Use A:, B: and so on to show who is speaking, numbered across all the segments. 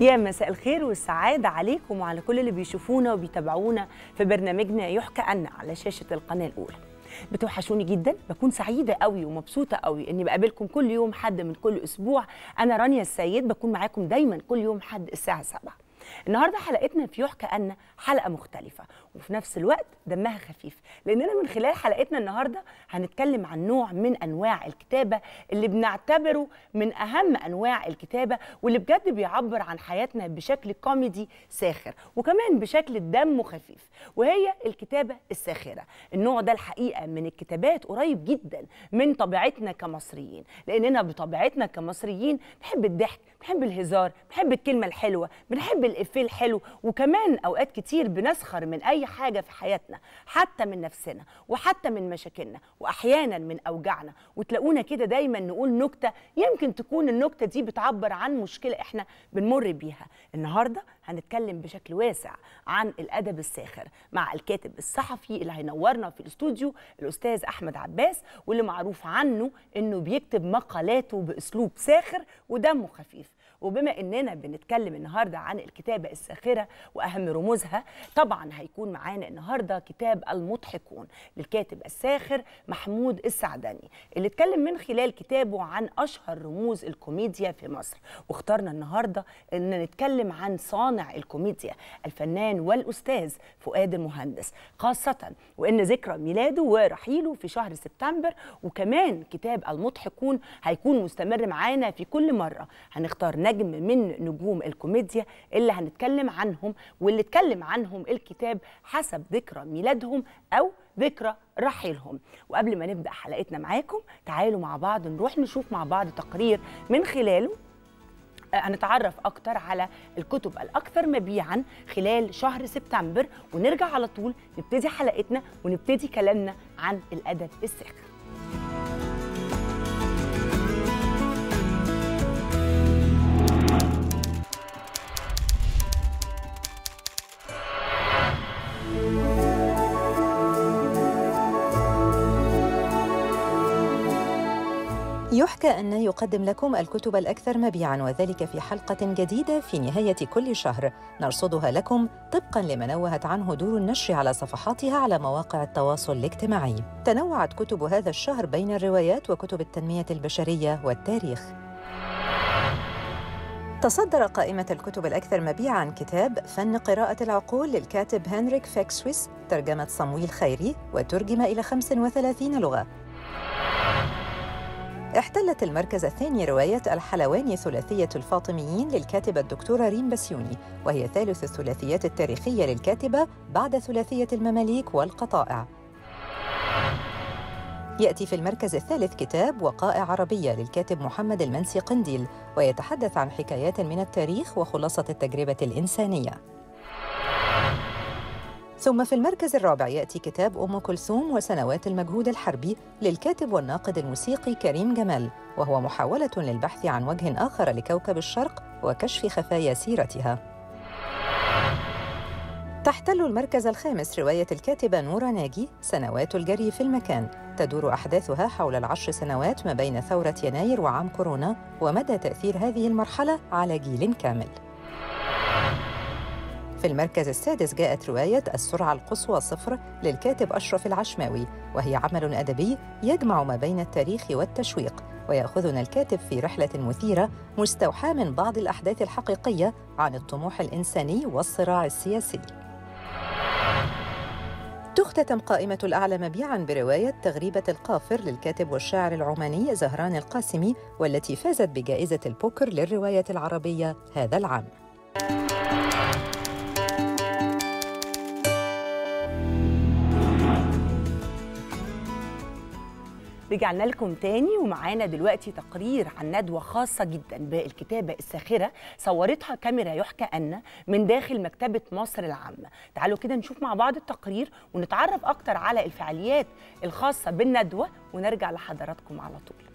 A: يا مساء الخير والسعادة عليكم وعلى كل اللي بيشوفونا وبيتابعونا في برنامجنا يحكى أن على شاشة القناة الأولى بتوحشوني جدا بكون سعيده قوي ومبسوطه قوي اني بقابلكم كل يوم حد من كل اسبوع انا رانيا السيد بكون معاكم دايما كل يوم حد الساعه 7 النهارده حلقتنا في يحكى ان حلقه مختلفه وفي نفس الوقت دمها خفيف لاننا من خلال حلقتنا النهارده هنتكلم عن نوع من انواع الكتابه اللي بنعتبره من اهم انواع الكتابه واللي بجد بيعبر عن حياتنا بشكل كوميدي ساخر وكمان بشكل دمه خفيف وهي الكتابه الساخره النوع ده الحقيقه من الكتابات قريب جدا من طبيعتنا كمصريين لاننا بطبيعتنا كمصريين بنحب الضحك بنحب الهزار بنحب الكلمه الحلوه بنحب الافيه الحلو وكمان اوقات كتير بنسخر من اي حاجه في حياتنا حتى من نفسنا وحتى من مشاكلنا واحيانا من اوجعنا وتلاقونا كده دايما نقول نكته يمكن تكون النكته دي بتعبر عن مشكله احنا بنمر بيها النهارده هنتكلم بشكل واسع عن الادب الساخر مع الكاتب الصحفي اللي هينورنا في الاستوديو الاستاذ احمد عباس واللي معروف عنه انه بيكتب مقالاته باسلوب ساخر ودمه خفيف وبما اننا بنتكلم النهارده عن الكتابه الساخره واهم رموزها طبعا هيكون معانا النهارده كتاب المضحكون للكاتب الساخر محمود السعدني اللي اتكلم من خلال كتابه عن اشهر رموز الكوميديا في مصر واخترنا النهارده ان نتكلم عن صانع الكوميديا الفنان والاستاذ فؤاد المهندس خاصه وان ذكرى ميلاده ورحيله في شهر سبتمبر وكمان كتاب المضحكون هيكون مستمر معانا في كل مره هنختار نجم من نجوم الكوميديا اللي هنتكلم عنهم واللي اتكلم عنهم الكتاب حسب ذكرى ميلادهم أو ذكرى رحيلهم وقبل ما نبدأ حلقتنا معاكم تعالوا مع بعض نروح نشوف مع بعض تقرير من خلاله آه، هنتعرف اكتر على الكتب الاكثر مبيعا خلال شهر سبتمبر ونرجع على طول نبتدي حلقتنا ونبتدي كلامنا عن الادب الساخر
B: يحكى أنه يقدم لكم الكتب الأكثر مبيعاً وذلك في حلقة جديدة في نهاية كل شهر نرصدها لكم طبقاً لما نوهت عنه دور النشر على صفحاتها على مواقع التواصل الاجتماعي. تنوعت كتب هذا الشهر بين الروايات وكتب التنمية البشرية والتاريخ. تصدر قائمة الكتب الأكثر مبيعاً كتاب فن قراءة العقول للكاتب هنريك فيكسويس ترجمة صمويل خيري وترجم إلى 35 لغة. احتلت المركز الثاني رواية الحلواني ثلاثية الفاطميين للكاتبة الدكتورة ريم بسيوني وهي ثالث الثلاثيات التاريخية للكاتبة بعد ثلاثية المماليك والقطائع يأتي في المركز الثالث كتاب وقائع عربية للكاتب محمد المنسي قنديل ويتحدث عن حكايات من التاريخ وخلاصة التجربة الإنسانية ثم في المركز الرابع يأتي كتاب أم كلثوم وسنوات المجهود الحربي للكاتب والناقد الموسيقي كريم جمال وهو محاولة للبحث عن وجه آخر لكوكب الشرق وكشف خفايا سيرتها تحتل المركز الخامس رواية الكاتبة نورا ناجي سنوات الجري في المكان تدور أحداثها حول العشر سنوات ما بين ثورة يناير وعام كورونا ومدى تأثير هذه المرحلة على جيل كامل في المركز السادس جاءت رواية السرعة القصوى صفر للكاتب أشرف العشماوي وهي عمل أدبي يجمع ما بين التاريخ والتشويق ويأخذنا الكاتب في رحلة مثيرة مستوحاة من بعض الأحداث الحقيقية عن الطموح الإنساني والصراع السياسي تختتم قائمة الأعلى مبيعاً برواية تغريبة القافر للكاتب والشاعر العماني زهران القاسمي والتي فازت بجائزة البوكر للرواية العربية هذا العام.
A: رجعنا لكم تاني ومعانا دلوقتي تقرير عن ندوة خاصة جدا بالكتابة الساخرة صورتها كاميرا يحكى أن من داخل مكتبة مصر العامة تعالوا كده نشوف مع بعض التقرير ونتعرف أكتر على الفعاليات الخاصة بالندوة ونرجع لحضراتكم على طول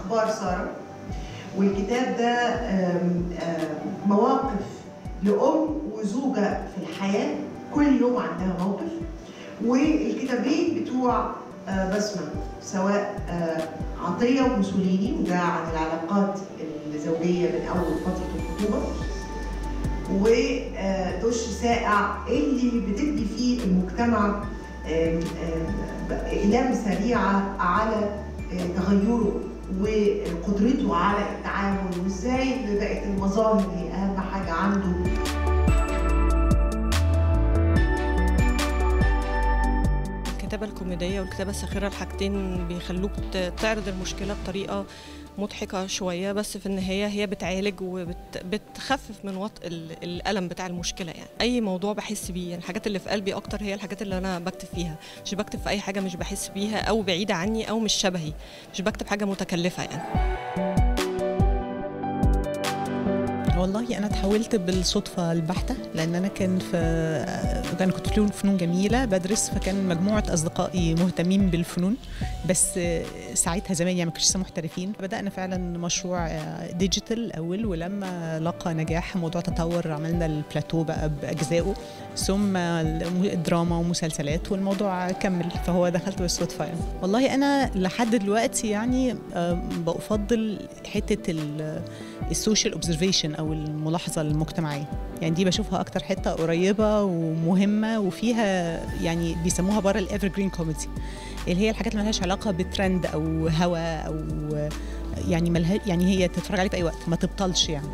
B: اخبار ساره والكتاب ده مواقف لأم وزوجة في الحياة كل يوم عندها
A: موقف والكتابين بتوع آه، بسمة سواء آه، عطية وموسوليني وده عن العلاقات الزوجية من أول فترة الخطوبة ودش آه، سائع اللي بتدي فيه المجتمع أقلام سريعة على تغيره وقدرته على التعامل وازاي بقت المظاهر هي اهم حاجه عنده
B: الكتابة الكوميدية والكتابة الساخرة الحاجتين بيخلوك تعرض المشكلة بطريقة مضحكه شويه بس في النهايه هي بتعالج وبتخفف من وطء الالم بتاع المشكله يعني اي موضوع بحس بيه يعني الحاجات اللي في قلبي اكتر هي الحاجات اللي انا بكتب فيها مش بكتب في اي حاجه مش بحس بيها او بعيده عني او مش شبهي مش بكتب حاجه متكلفه يعني والله انا اتحولت بالصدفه البحته لان انا كان في انا كنت في فنون جميله بدرس فكان مجموعه اصدقائي مهتمين بالفنون بس ساعتها زمان يعني ما كانش محترفين بدانا فعلا مشروع ديجيتال آه، اول ولما لقى نجاح موضوع تطور عملنا البلاتو بقى باجزائه ثم الدراما ومسلسلات والموضوع كمل فهو دخلت بالصدفه يعني والله انا لحد دلوقتي يعني آه، بفضل حته ال السوشيال اوبزرفيشن او الملاحظه المجتمعيه يعني دي بشوفها اكتر حته قريبه ومهمه وفيها يعني بيسموها بره الايفر جرين كوميدي اللي هي الحاجات اللي ملهاش علاقه بترند او هوا او يعني ملها يعني هي تتفرج عليه في اي وقت ما تبطلش يعني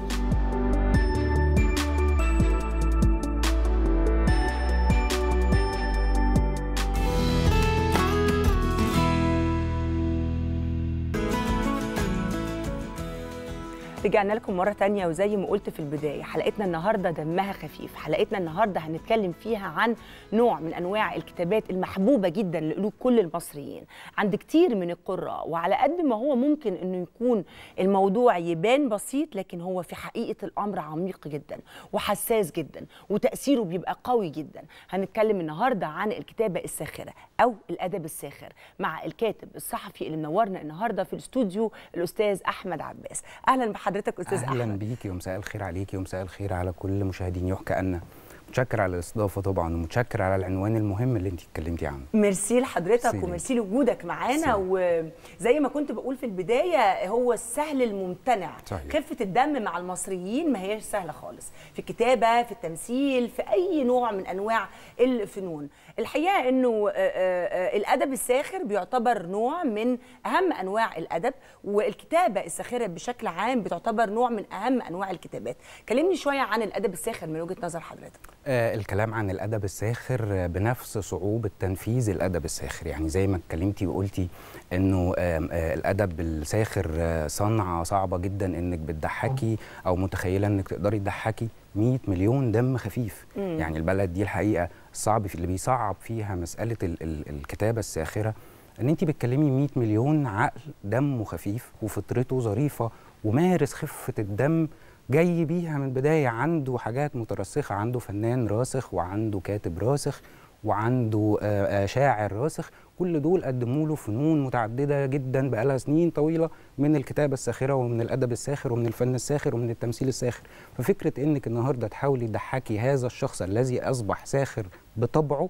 A: رجعنا لكم مرة تانية وزي ما قلت في البداية حلقتنا النهاردة دمها خفيف حلقتنا النهاردة هنتكلم فيها عن نوع من أنواع الكتابات المحبوبة جدا لقلوب كل المصريين عند كتير من القراء وعلى قد ما هو ممكن أنه يكون الموضوع يبان بسيط لكن هو في حقيقة الأمر عميق جدا وحساس جدا وتأثيره بيبقى قوي جدا هنتكلم النهاردة عن الكتابة الساخرة أو الأدب الساخر مع الكاتب الصحفي اللي منورنا النهاردة في الاستوديو الأستاذ أحمد عباس أهلا بحضرتك حضرتك استاذ احمد
C: اهلا بيكي ومساء الخير عليكي ومساء الخير على كل مشاهدين يحكى أن متشكر على الاستضافه طبعا ومتشكر على العنوان المهم اللي انت اتكلمتي عنه
A: ميرسي لحضرتك وميرسي لوجودك معانا وزي ما كنت بقول في البدايه هو السهل الممتنع صحيح. خفه الدم مع المصريين ما هياش سهله خالص في الكتابه في التمثيل في اي نوع من انواع الفنون الحقيقه انه آه، آه، آه، الادب الساخر بيعتبر نوع من اهم انواع الادب والكتابه الساخره بشكل عام بتعتبر نوع من اهم انواع الكتابات كلمني شويه عن الادب الساخر من وجهه نظر حضرتك
C: آه الكلام عن الادب الساخر بنفس صعوبه تنفيذ الادب الساخر يعني زي ما اتكلمتي وقلتي انه الادب الساخر صنعه صعبه جدا انك بتضحكي او متخيله انك تقدري تضحكي 100 مليون دم خفيف مم. يعني البلد دي الحقيقه الصعب في اللي بيصعب فيها مساله ال ال الكتابه الساخره ان انت بتكلمي 100 مليون عقل دمه خفيف وفطرته ظريفه ومارس خفه الدم جاي بيها من البدايه عنده حاجات مترسخه عنده فنان راسخ وعنده كاتب راسخ وعنده آه، آه، شاعر راسخ كل دول قدموا له فنون متعدده جدا بقالها سنين طويله من الكتابه الساخره ومن الادب الساخر ومن الفن الساخر ومن التمثيل الساخر ففكره انك النهارده تحاولي تضحكي هذا الشخص الذي اصبح ساخر بطبعه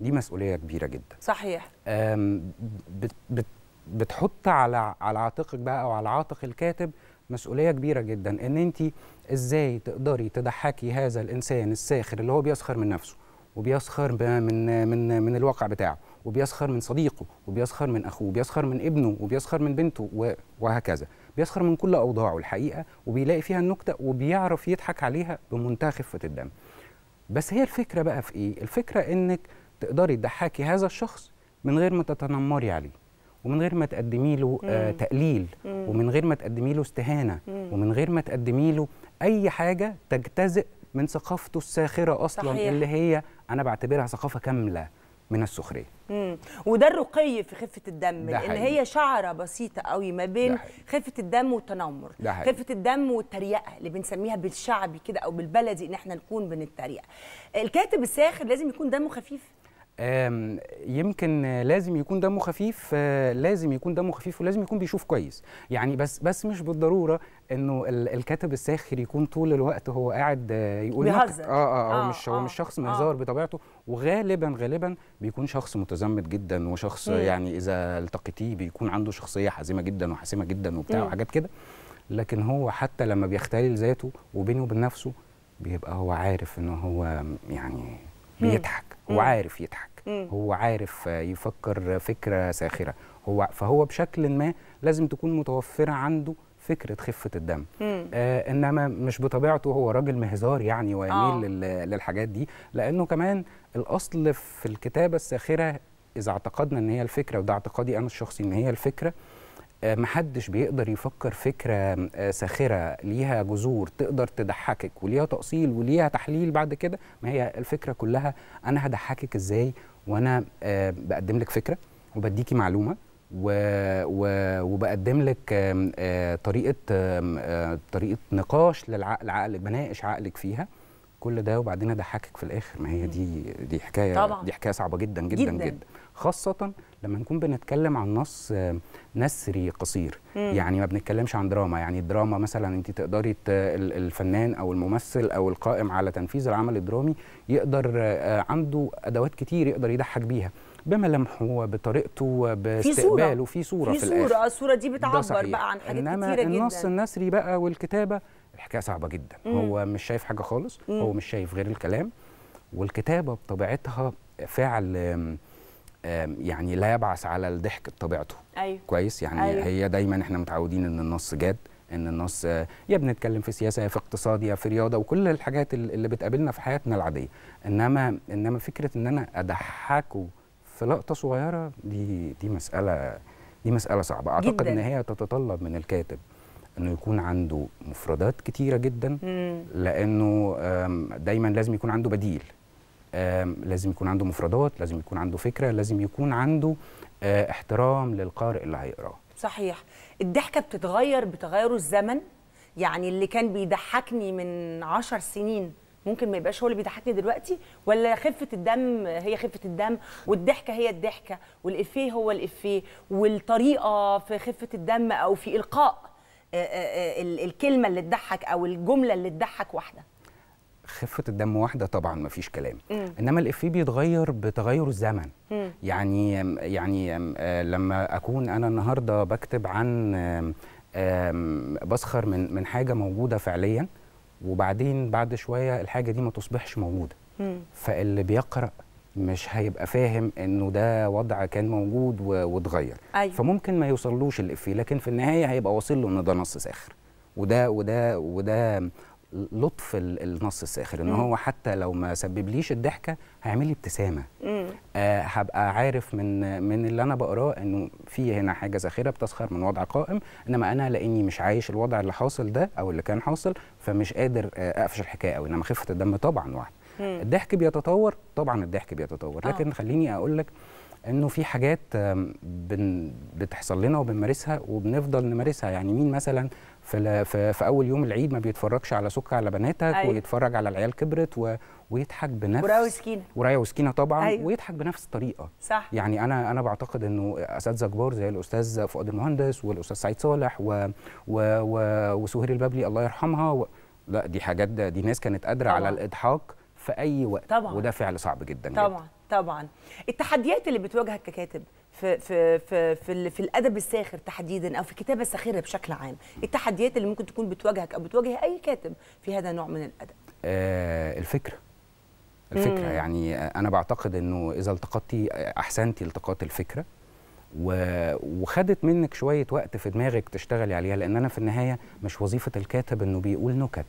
C: دي مسؤوليه كبيره جدا صحيح بت بت بتحط على على عاتقك بقى او على عاتق الكاتب مسؤوليه كبيره جدا ان انت ازاي تقدري تضحكي هذا الانسان الساخر اللي هو بيسخر من نفسه وبيسخر من من من الواقع بتاعه وبيسخر من صديقه وبيسخر من اخوه وبيسخر من ابنه وبيسخر من بنته وهكذا بيسخر من كل اوضاعه الحقيقه وبيلاقي فيها النكته وبيعرف يضحك عليها بمنتهى خفه الدم بس هي الفكره بقى في ايه الفكره انك تقدري تضحكي هذا الشخص من غير ما تتنمري عليه ومن غير ما تقدمي له آه تقليل مم. ومن غير ما تقدمي له استهانه مم. ومن غير ما تقدمي له اي حاجه تجتزئ من ثقافته الساخره اصلا صحيح. اللي هي انا بعتبرها ثقافه كامله من السخريه
A: مم. وده الرقي في خفه الدم لان هي شعره بسيطه قوي ما بين خفه الدم والتنمر خفه الدم والتريقه اللي بنسميها بالشعبي كده او بالبلدي ان احنا نكون بنتريق الكاتب الساخر لازم يكون دمه خفيف
C: يمكن لازم يكون دمه خفيف آه، لازم يكون دمه خفيف ولازم يكون بيشوف كويس يعني بس بس مش بالضروره انه الكاتب الساخر يكون طول الوقت هو قاعد آه، يقول بيهزر آه, آه, اه هو مش آه هو مش شخص آه، مهزار آه بطبيعته وغالبا غالبا بيكون شخص متزمت جدا وشخص مم. يعني اذا التقيتيه بيكون عنده شخصيه حازمه جدا وحاسمه جدا وبتاع وحاجات كده لكن هو حتى لما بيختلل ذاته وبينه وبين نفسه بيبقى هو عارف ان هو يعني بيضحك هو عارف يضحك هو عارف يفكر فكره ساخره هو فهو بشكل ما لازم تكون متوفره عنده فكره خفه الدم آه انما مش بطبيعته هو راجل مهزار يعني ويميل آه. للحاجات دي لانه كمان الاصل في الكتابه الساخره اذا اعتقدنا ان هي الفكره وده اعتقادي انا الشخصي ان هي الفكره محدش بيقدر يفكر فكره آه، ساخره ليها جذور تقدر تضحكك وليها تاصيل وليها تحليل بعد كده ما هي الفكره كلها انا هضحكك ازاي وانا آه، بقدم لك فكره وبديكي معلومه و... و... وبقدم لك آه، طريقه طريقه نقاش للعقل عقلك بناقش عقلك فيها كل ده وبعدين اضحكك في الاخر ما هي دي دي حكايه طبعا. دي حكايه صعبه جدا جدا جدا, جداً. خاصه لما نكون بنتكلم عن نص نثري قصير مم. يعني ما بنتكلمش عن دراما يعني الدراما مثلا انت تقدري الفنان او الممثل او القائم على تنفيذ العمل الدرامي يقدر آه، عنده ادوات كتير يقدر يضحك بيها بملامحه بطريقته باستقباله في صوره في, في صوره في آه،
A: الصوره دي بتعبر بقى عن حاجات إنما كتيره جدا النص
C: النثري بقى والكتابه الحكايه صعبه جدا مم. هو مش شايف حاجه خالص مم. هو مش شايف غير الكلام والكتابه بطبيعتها فعل يعني لا يبعث على الضحك بطبيعته أيوه. كويس يعني أيوه. هي دايما احنا متعودين ان النص جاد ان النص آه، يا بنتكلم في سياسه يا في اقتصاد يا في رياضه وكل الحاجات اللي بتقابلنا في حياتنا العاديه انما انما فكره ان انا اضحكه في لقطه صغيره دي دي مساله دي مساله صعبه اعتقد ان هي تتطلب من الكاتب انه يكون عنده مفردات كتيره جدا مم. لانه دايما لازم يكون عنده بديل لازم يكون عنده مفردات لازم يكون عنده فكره لازم يكون عنده آه، احترام للقارئ اللي هيقراه
A: صحيح الضحكه بتتغير بتغير الزمن يعني اللي كان بيضحكني من عشر سنين ممكن ما يبقاش هو اللي بيضحكني دلوقتي ولا خفه الدم هي خفه الدم والضحكه هي الضحكه والافيه هو الافيه والطريقه في خفه الدم او في القاء آه، آه، الكلمه اللي تضحك او الجمله اللي تضحك
C: واحده خفه الدم واحده طبعا ما فيش كلام مم. انما الافيه بيتغير بتغير الزمن مم. يعني يعني آه، لما اكون انا النهارده بكتب عن بسخر من من حاجه موجوده فعليا وبعدين بعد شويه الحاجه دي ما تصبحش موجوده مم. فاللي بيقرا مش هيبقى فاهم انه ده وضع كان موجود واتغير أيوة. فممكن ما يوصلوش الافيه لكن في النهايه هيبقى واصل له ان ده نص ساخر وده وده وده لطف النص الساخر ان هو حتى لو ما سببليش الضحكه هيعمل لي ابتسامه آه هبقى عارف من من اللي انا بقراه انه في هنا حاجه ساخره بتسخر من وضع قائم انما انا لاني مش عايش الوضع اللي حاصل ده او اللي كان حاصل فمش قادر آه اقفش الحكايه قوي انما خفه الدم طبعا واحد الضحك بيتطور طبعا الضحك بيتطور لكن آه. خليني اقول لك انه في حاجات بن بتحصل لنا وبنمارسها وبنفضل نمارسها يعني مين مثلا في, في, في اول يوم العيد ما بيتفرجش على سكه على بناتك أيوة. ويتفرج على العيال كبرت و... ويضحك بنفس ورايا وسكينه ورايا وسكينه طبعا أيوة. ويضحك بنفس الطريقه صح يعني انا انا بعتقد انه اساتذه كبار زي الاستاذ فؤاد المهندس والاستاذ سعيد صالح و... و... و... وسهير البابلي الله يرحمها و... لا دي حاجات ده دي ناس كانت قادره على الاضحاك في اي وقت طبعا وده فعل صعب جدا طبعا جداً.
A: طبعا التحديات اللي بتواجهك ككاتب في في في في, في الادب الساخر تحديدا او في الكتابه الساخره بشكل عام التحديات اللي ممكن تكون بتواجهك او بتواجه اي كاتب في هذا النوع من
C: الادب آه الفكره الفكره مم. يعني انا بعتقد انه اذا التقطتي احسنتي التقاط الفكره وخدت منك شويه وقت في دماغك تشتغلي عليها لان انا في النهايه مش وظيفه الكاتب انه بيقول نكت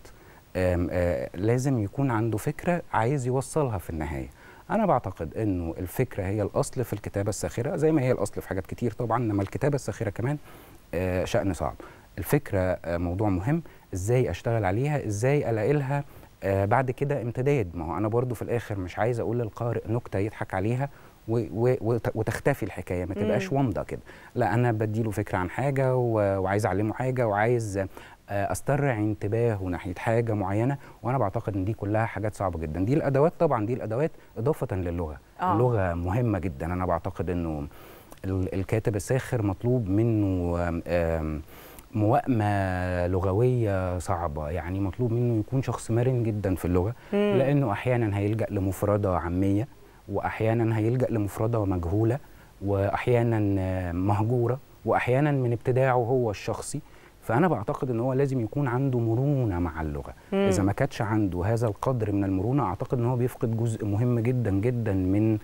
C: آم آم آه، لازم يكون عنده فكره عايز يوصلها في النهايه انا بعتقد انه الفكره هي الاصل في الكتابه الساخره زي ما هي الاصل في حاجات كتير طبعا انما الكتابه الساخره كمان آه، شان صعب الفكره آه، موضوع مهم ازاي اشتغل عليها ازاي الاقي لها آه، بعد كده امتداد ما هو انا برضو في الاخر مش عايز اقول للقارئ نكته يضحك عليها وتختفي الحكايه ما تبقاش وامضه كده لا انا بديله فكره عن حاجه وعايز اعلمه حاجه وعايز آه، استرع انتباهه ناحيه حاجه معينه وانا بعتقد ان دي كلها حاجات صعبه جدا دي الادوات طبعا دي الادوات اضافه للغه آه. اللغه مهمه جدا انا بعتقد انه الكاتب الساخر مطلوب منه موائمه لغويه صعبه يعني مطلوب منه يكون شخص مرن جدا في اللغه مم. لانه احيانا هيلجا لمفرده عاميه واحيانا هيلجا لمفرده مجهوله واحيانا مهجوره واحيانا من ابتداعه هو الشخصي فانا بعتقد ان هو لازم يكون عنده مرونه مع اللغه مم. اذا ما كانش عنده هذا القدر من المرونه اعتقد ان هو بيفقد جزء مهم جدا جدا من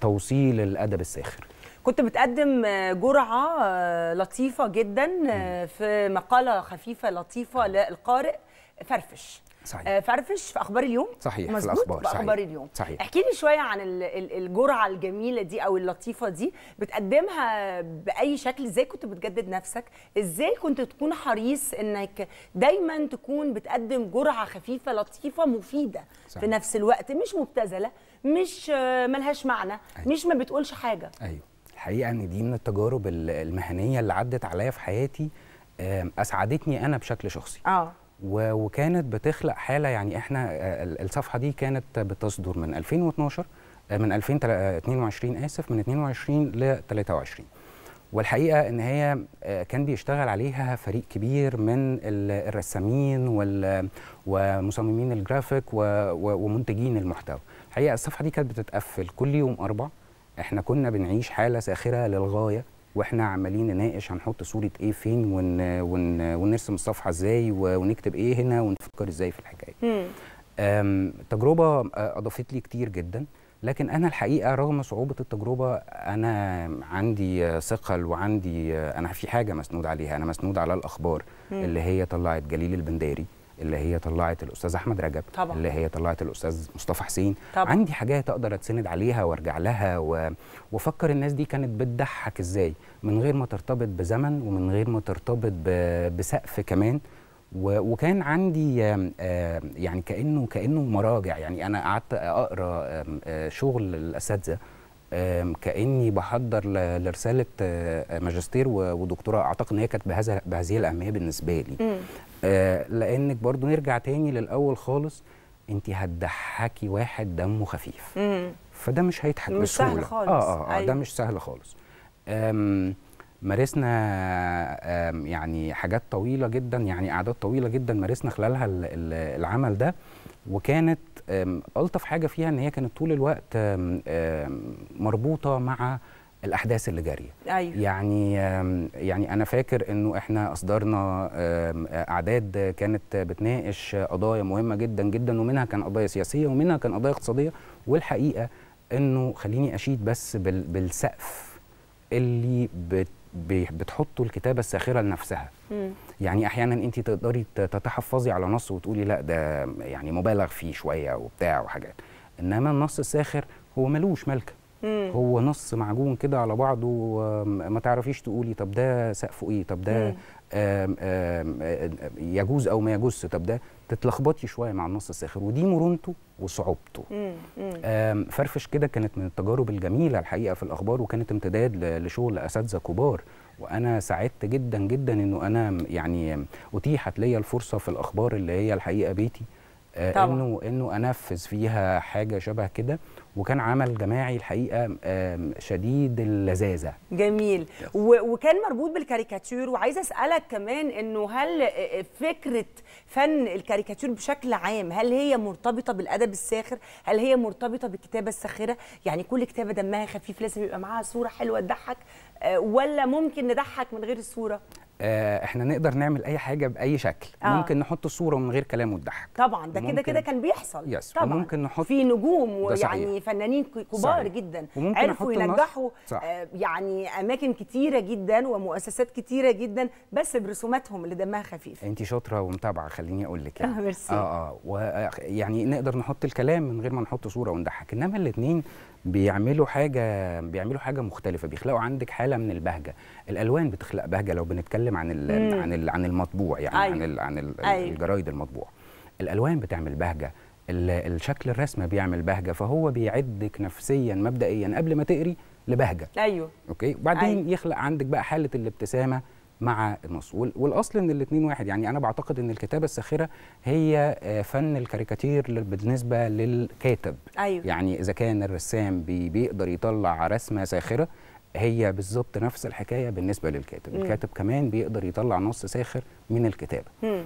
C: توصيل الادب الساخر
A: كنت بتقدم جرعه آه، لطيفه جدا آه، في مقاله خفيفه لطيفه للقارئ فرفش صحيح آه، فرفش في اخبار اليوم صحيح في الاخبار في اخبار اليوم صحيح احكي لي شويه عن الجرعه الجميله دي او اللطيفه دي بتقدمها باي شكل ازاي كنت بتجدد نفسك ازاي كنت تكون حريص انك دايما تكون بتقدم جرعه خفيفه لطيفه مفيده صحيح. في نفس الوقت مش مبتذله مش آه، ملهاش معنى أيوه. مش ما بتقولش حاجه ايوه
C: الحقيقه ان دي من التجارب المهنيه اللي عدت عليا في حياتي اسعدتني انا بشكل شخصي اه وكانت بتخلق حاله يعني احنا آه، الصفحه دي كانت بتصدر من 2012 آه، من 2022 آه، اسف من 22 ل 23 والحقيقه ان هي كان بيشتغل عليها فريق كبير من الرسامين ومصممين الجرافيك ومنتجين المحتوى الحقيقه الصفحه دي كانت بتتقفل كل يوم اربع احنا كنا بنعيش حاله ساخره للغايه واحنا عمالين نناقش هنحط صوره ايه فين ون ون ونرسم الصفحه ازاي ونكتب ايه هنا ونفكر ازاي في الحكايه تجربه آه، اضافت لي كتير جدا لكن انا الحقيقه رغم صعوبه التجربه انا عندي ثقل وعندي آه، انا في حاجه مسنود عليها انا مسنود على الاخبار مم. اللي هي طلعت جليل البنداري اللي هي طلعت الاستاذ احمد رجب طبعا. اللي هي طلعت الاستاذ مصطفى حسين طبعا. عندي حاجات اقدر اتسند عليها وارجع لها و... وافكر الناس دي كانت بتضحك ازاي من غير ما ترتبط بزمن ومن غير ما ترتبط ب... بسقف كمان و... وكان عندي آه، يعني كانه كانه مراجع يعني انا قعدت اقرا آه، شغل الاساتذه كاني بحضر لرساله آه، ماجستير ودكتوراه اعتقد ان هي كانت بهذا بهذه الاهميه بالنسبه لي آه، لانك برضو نرجع تاني للاول خالص انت هتضحكي واحد دمه خفيف فده مش هيضحك مش بسهوله سهل خالص. اه اه, آه أيوه. ده مش سهل خالص مارسنا يعني حاجات طويله جدا يعني قعدات طويله جدا مارسنا خلالها العمل ده وكانت الطف حاجه فيها ان هي كانت طول الوقت مربوطه مع الاحداث اللي جاريه أيوة. يعني يعني انا فاكر انه احنا اصدرنا اعداد كانت بتناقش قضايا مهمه جدا جدا ومنها كان قضايا سياسيه ومنها كان قضايا اقتصاديه والحقيقه انه خليني اشيد بس بالسقف اللي بت بتحطوا الكتابه الساخره لنفسها م. يعني احيانا انت تقدري تتحفظي على نص وتقولي لا ده يعني مبالغ فيه شويه وبتاع وحاجات انما النص الساخر هو ملوش ملكه مم. هو نص معجون كده على بعضه ما تعرفيش تقولي طب ده سقفه ايه طب ده آم آم يجوز او ما يجوزش طب ده تتلخبطي شويه مع النص الساخر ودي مرونته وصعوبته فرفش كده كانت من التجارب الجميله الحقيقه في الاخبار وكانت امتداد لشغل اساتذه كبار وانا سعدت جدا جدا انه انا يعني اتيحت ليا الفرصه في الاخبار اللي هي الحقيقه بيتي طبعا. انه انه انفذ فيها حاجه شبه كده وكان عمل جماعي الحقيقه شديد اللذاذه
A: جميل وكان مربوط بالكاريكاتير وعايزه اسالك كمان انه هل آه، آه، فكره فن الكاريكاتير بشكل عام هل هي مرتبطه بالادب الساخر هل هي مرتبطه بالكتابه الساخره يعني كل كتابه دمها خفيف لازم يبقى معاها صوره حلوه تضحك آه، ولا ممكن نضحك من غير الصوره
C: آه، احنا نقدر نعمل اي حاجه باي شكل آه. ممكن نحط الصوره من غير كلام وتضحك
A: طبعا ده كده كده كان بيحصل يس. طبعا ممكن
C: نحط في نجوم ويعني
A: فنانين كبار صحيح. جدا عرفوا ينجحوا آه يعني اماكن كتيره جدا ومؤسسات كتيره جدا بس برسوماتهم اللي دمها خفيف
C: انت شاطره ومتابعه خليني اقول لك يعني آه،, اه اه, آه. يعني نقدر نحط الكلام من غير ما نحط صوره ونضحك انما الاثنين بيعملوا حاجه بيعملوا حاجه مختلفه بيخلقوا عندك حاله من البهجه الالوان بتخلق بهجه لو بنتكلم عن ال عن ال عن المطبوع يعني أيوه. عن ال عن ال أيوه. الجرايد المطبوع الالوان بتعمل بهجه الشكل الرسمه بيعمل بهجه فهو بيعدك نفسيا مبدئيا قبل ما تقري لبهجه ايوه اوكي وبعدين أيوه. يخلق عندك بقى حاله الابتسامه مع المسؤول والاصل ان الاثنين واحد يعني انا بعتقد ان الكتابه الساخره هي آه، فن الكاريكاتير بالنسبه للكاتب أيوه. يعني اذا كان الرسام بيقدر يطلع رسمه ساخره هي بالظبط نفس الحكايه بالنسبه للكاتب مم. الكاتب كمان بيقدر يطلع نص ساخر من الكتابه آه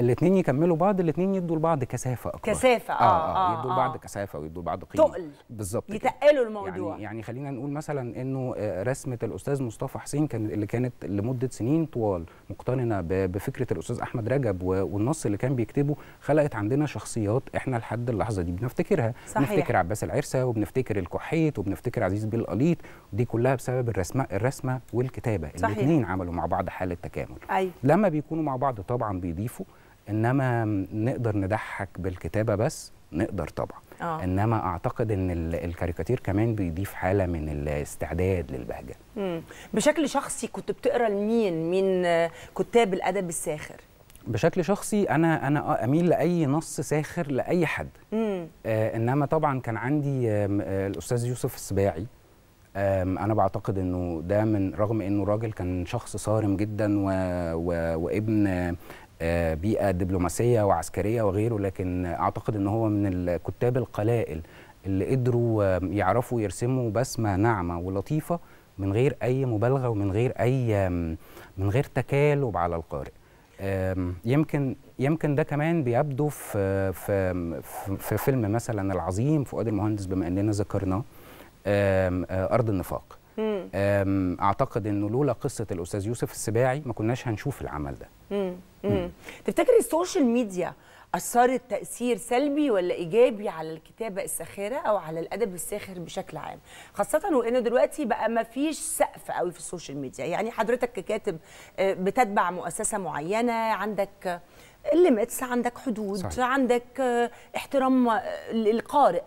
C: الاثنين يكملوا بعض الاثنين يدوا لبعض كثافه اكبر كثافه اه اه, آه, آه يدوا لبعض آه. كثافه ويدوا لبعض قيمه تقل بالظبط يتقلوا الموضوع يعني, يعني خلينا نقول مثلا انه آه، رسمه الاستاذ مصطفى حسين كان اللي كانت لمده سنين طوال مقترنه بفكره الاستاذ احمد رجب والنص اللي كان بيكتبه خلقت عندنا شخصيات احنا لحد اللحظه دي بنفتكرها صحيح. بنفتكر عباس العرسه وبنفتكر الكحيت وبنفتكر عزيز بيه القليط دي كلها بسبب الرسمه الرسمه والكتابه الاثنين عملوا مع بعض حاله تكامل أيوة. لما بيكونوا مع بعض طبعا بيضيفوا انما نقدر نضحك بالكتابه بس نقدر طبعا
A: آه. انما
C: اعتقد ان الكاريكاتير كمان بيضيف حاله من الاستعداد للبهجه
A: مم. بشكل شخصي كنت بتقرا لمين من كتاب الادب الساخر
C: بشكل شخصي انا انا آه، اميل لاي نص ساخر لاي حد آه انما طبعا كان عندي آه الاستاذ يوسف السباعي انا بعتقد انه ده من رغم انه راجل كان شخص صارم جدا و... و... وابن آه، بيئه دبلوماسيه وعسكريه وغيره لكن اعتقد ان هو من الكتاب القلائل اللي قدروا يعرفوا يرسموا بسمه ناعمه ولطيفه من غير اي مبالغه ومن غير اي من غير تكالب على القارئ يمكن يمكن ده كمان بيبدو في آه، في في فيلم مثلا العظيم فؤاد المهندس بما اننا ذكرناه آه، ارض النفاق اعتقد انه لولا قصه الاستاذ يوسف السباعي ما كناش هنشوف العمل ده
A: تفتكر تفتكري السوشيال ميديا اثرت تاثير سلبي ولا ايجابي على الكتابه الساخره او على الادب الساخر بشكل عام خاصه وانه دلوقتي بقى ما فيش سقف قوي في السوشيال ميديا يعني حضرتك ككاتب آه، بتتبع مؤسسه معينه عندك الليميتس عندك حدود صحيح. عندك آه، احترام للقارئ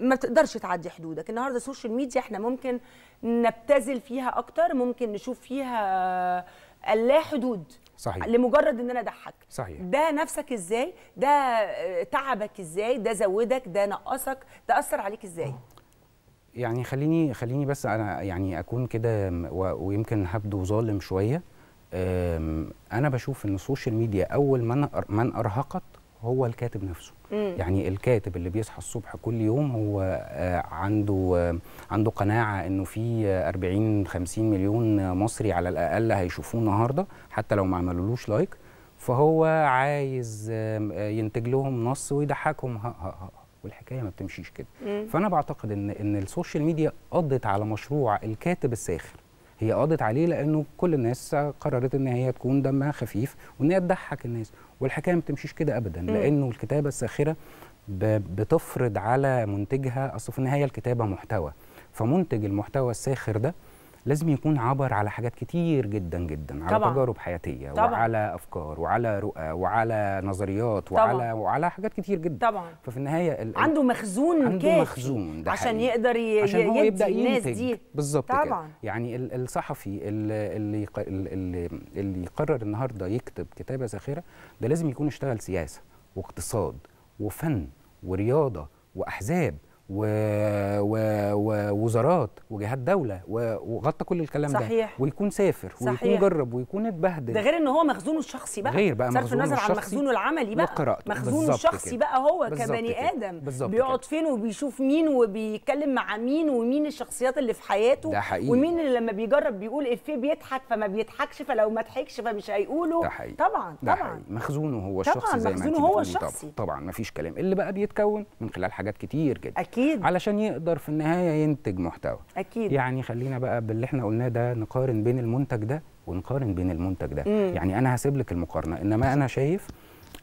A: ما تقدرش تعدي حدودك النهارده السوشيال ميديا احنا ممكن نبتذل فيها اكتر ممكن نشوف فيها اللا آه، حدود صحيح لمجرد ان انا اضحك صحيح ده نفسك ازاي ده آه، تعبك ازاي ده زودك ده نقصك ده اثر عليك ازاي
C: يعني خليني خليني بس انا يعني اكون كده ويمكن هبدو ظالم شويه انا بشوف ان السوشيال ميديا اول من من ارهقت هو الكاتب نفسه مم. يعني الكاتب اللي بيصحى الصبح كل يوم هو آه، عنده آه، عنده قناعه انه في 40 آه، 50 مليون مصري على الاقل هيشوفوه النهارده حتى لو ما عملولوش لايك فهو عايز ينتج لهم نص ويضحكهم ها ها ها والحكايه ما بتمشيش كده مم. فانا بعتقد ان ان السوشيال ميديا قضت على مشروع الكاتب الساخر هي قضت عليه لانه كل الناس قررت ان هي تكون دمها خفيف وان هي تضحك الناس والحكايه ما بتمشيش كده ابدا لانه الكتابه الساخره بتفرض على منتجها اصل في النهايه الكتابه محتوى فمنتج المحتوى الساخر ده لازم يكون عبر على حاجات كتير جدا جدا على طبعًا. تجارب حياتيه طبعًا. وعلى افكار وعلى رؤى وعلى نظريات طبعًا. وعلى وعلى حاجات كتير جدا طبعا ففي النهايه ال... عنده
A: مخزون عنده كافي مخزون ده
C: عشان حقيقي. يقدر ي... عشان هو يبدا الناس دي بالظبط كده يعني الصحفي اللي اللي اللي يقرر النهارده يكتب كتابه ساخره ده لازم يكون اشتغل سياسه واقتصاد وفن ورياضه واحزاب ووزارات وجهات دوله وغطى كل الكلام صحيح. ده ويكون سافر صحيح. ويكون جرب ويكون اتبهدل ده غير
A: ان هو مخزونه الشخصي بقى غير بقى مخزونه النظر عن مخزونه العملي بقى مخزونه الشخصي كده. بقى هو كبني ادم بيقعد فين وبيشوف مين وبيتكلم مع مين ومين الشخصيات اللي في حياته ده حقيقي. ومين اللي لما بيجرب بيقول افيه إيه بيضحك فما بيضحكش فلو ما ضحكش فمش هيقوله ده حقيقي. طبعا ده طبعا حقيقي.
C: مخزونه هو الشخصي طبعا زي مخزونه ما هو الشخصي طبعا, مفيش كلام اللي بقى بيتكون من خلال حاجات كتير جدا أكيد اكيد علشان يقدر في النهايه ينتج محتوى اكيد يعني خلينا بقى باللي احنا قلناه ده نقارن بين المنتج ده ونقارن بين المنتج ده مم. يعني انا هسيب لك المقارنه انما انا شايف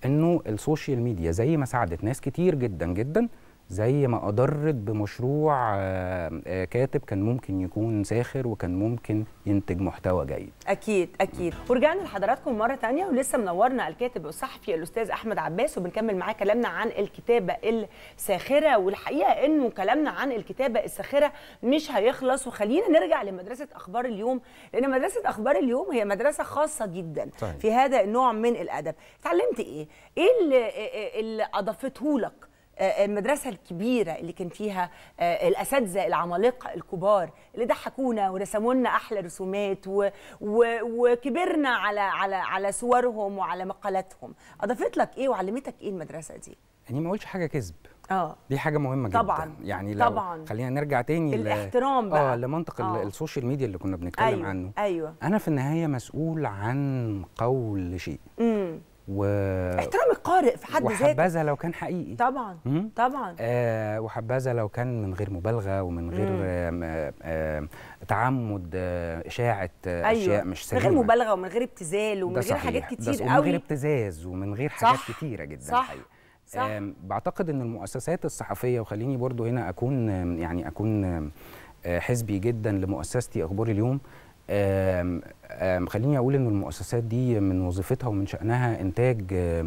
C: انه السوشيال ميديا زي ما ساعدت ناس كتير جدا جدا زي ما أضرت بمشروع آه، آه، كاتب كان ممكن يكون ساخر وكان ممكن ينتج محتوى جيد
A: أكيد أكيد ورجعنا لحضراتكم مرة تانية ولسه منورنا الكاتب الصحفي الأستاذ أحمد عباس وبنكمل معاه كلامنا عن الكتابة الساخرة والحقيقة إنه كلامنا عن الكتابة الساخرة مش هيخلص وخلينا نرجع لمدرسة أخبار اليوم لأن مدرسة أخبار اليوم هي مدرسة خاصة جدا طيب. في هذا النوع من الأدب اتعلمت إيه؟ إيه اللي, إيه، إيه، اللي لك المدرسه الكبيره اللي كان فيها آه، الاساتذه العمالقه الكبار اللي ضحكونا ورسموا لنا احلى رسومات و... و... وكبرنا على على على صورهم وعلى مقالاتهم اضافت لك ايه وعلمتك ايه المدرسه
C: دي يعني ما اقولش حاجه كذب اه دي حاجه مهمه جدا طبعا يعني لو طبعا خلينا نرجع تاني الاحترام بقى اه لمنطق آه. السوشيال ميديا اللي كنا بنتكلم أيوة. عنه ايوه انا في النهايه مسؤول عن قول شيء و... احترام
A: القارئ في حد ذاته وحبذا
C: لو كان حقيقي
A: طبعا طبعا
C: آه وحبذا لو كان من غير مبالغه ومن غير آه آه تعمد آه، اشاعه آه أيوة. اشياء مش سليمه من غير مبالغه
A: ومن غير ابتذال ومن غير حاجات كتير قوي ومن غير
C: ابتزاز ومن غير حاجات كتيره جدا صح حقيقة. صح. آه بعتقد ان المؤسسات الصحفيه وخليني برضو هنا اكون يعني اكون آه، حزبي جدا لمؤسستي اخبار اليوم آم آم خليني اقول ان المؤسسات دي من وظيفتها ومن شانها انتاج آه،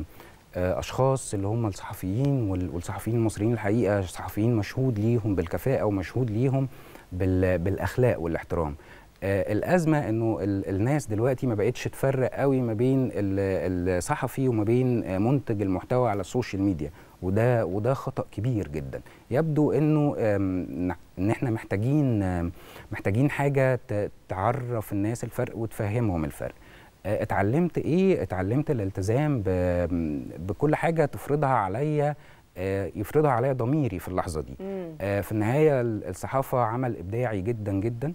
C: اشخاص اللي هم الصحفيين والصحفيين المصريين الحقيقه صحفيين مشهود ليهم بالكفاءه ومشهود ليهم بالاخلاق والاحترام آه، الازمه انه الناس دلوقتي ما بقتش تفرق قوي ما بين الصحفي وما بين آه، منتج المحتوى على السوشيال ميديا وده وده خطا كبير جدا يبدو انه ان احنا محتاجين محتاجين حاجه تعرف الناس الفرق وتفهمهم الفرق آه، اتعلمت ايه اتعلمت الالتزام بكل حاجه تفرضها عليا آه، يفرضها عليا ضميري في اللحظه دي آه، في النهايه الصحافه عمل ابداعي جدا جدا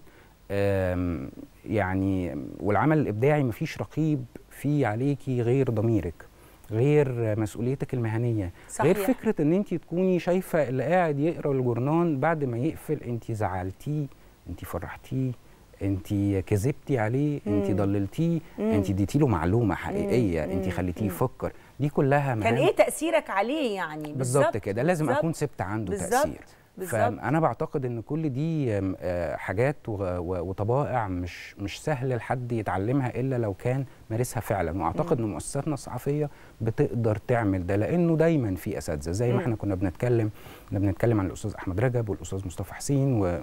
C: يعني والعمل الابداعي مفيش رقيب فيه عليكي غير ضميرك غير مسؤوليتك المهنيه صحيح. غير فكره ان انت تكوني شايفه اللي قاعد يقرا الجورنان بعد ما يقفل انت زعلتيه انت فرحتيه انت كذبتي عليه انت ضللتيه انت اديتي له معلومه حقيقيه انت خليتيه يفكر دي كلها مهن. كان ايه
A: تاثيرك عليه يعني بالظبط كده لازم بالزبط. اكون سبت
C: عنده بالزبط. تاثير فانا بعتقد ان كل دي آه، حاجات وطبائع مش مش سهل لحد يتعلمها الا لو كان مارسها فعلا واعتقد ان مؤسساتنا الصحفيه بتقدر تعمل ده لانه دايما في اساتذه زي ما احنا كنا بنتكلم كنا بنتكلم عن الاستاذ احمد رجب والاستاذ مصطفى حسين و